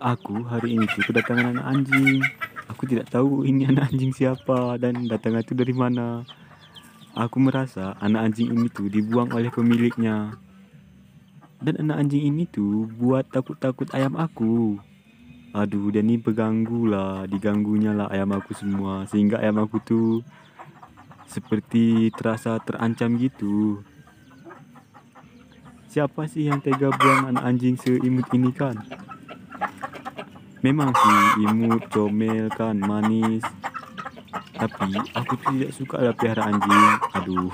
Aku hari ini tu kedatangan anak anjing Aku tidak tahu ini anak anjing siapa dan datang itu dari mana Aku merasa anak anjing ini tu dibuang oleh pemiliknya Dan anak anjing ini tu buat takut-takut ayam aku Aduh dan ini berganggu lah Diganggunya lah ayam aku semua Sehingga ayam aku tu Seperti terasa terancam gitu Siapa sih yang tega buang anak anjing seimut ini kan? Memang si imut, comel kan, manis. Tapi aku tidak suka lah pihara anjing. Aduh.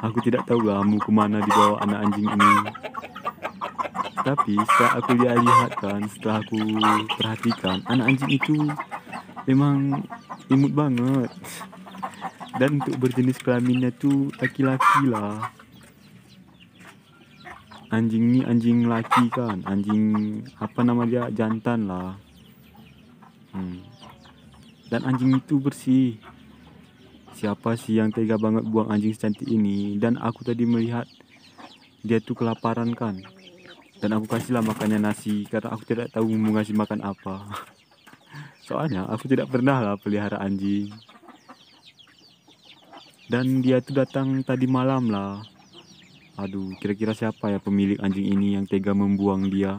Aku tidak tahu lah mu kemana dibawa anak anjing ini. Tapi setelah aku lihat kan, setelah aku perhatikan, anak anjing itu memang imut banget. Dan untuk berjenis kelaminnya tu laki-laki lah anjing ni anjing laki kan anjing apa nama dia jantan lah hmm. dan anjing itu bersih siapa sih yang tega banget buang anjing secantik ini dan aku tadi melihat dia tu kelaparan kan dan aku kasihlah makannya nasi karena aku tidak tahu mau ngasih makan apa soalnya aku tidak pernah lah pelihara anjing dan dia tu datang tadi malam lah Aduh, kira-kira siapa ya pemilik anjing ini yang tega membuang dia?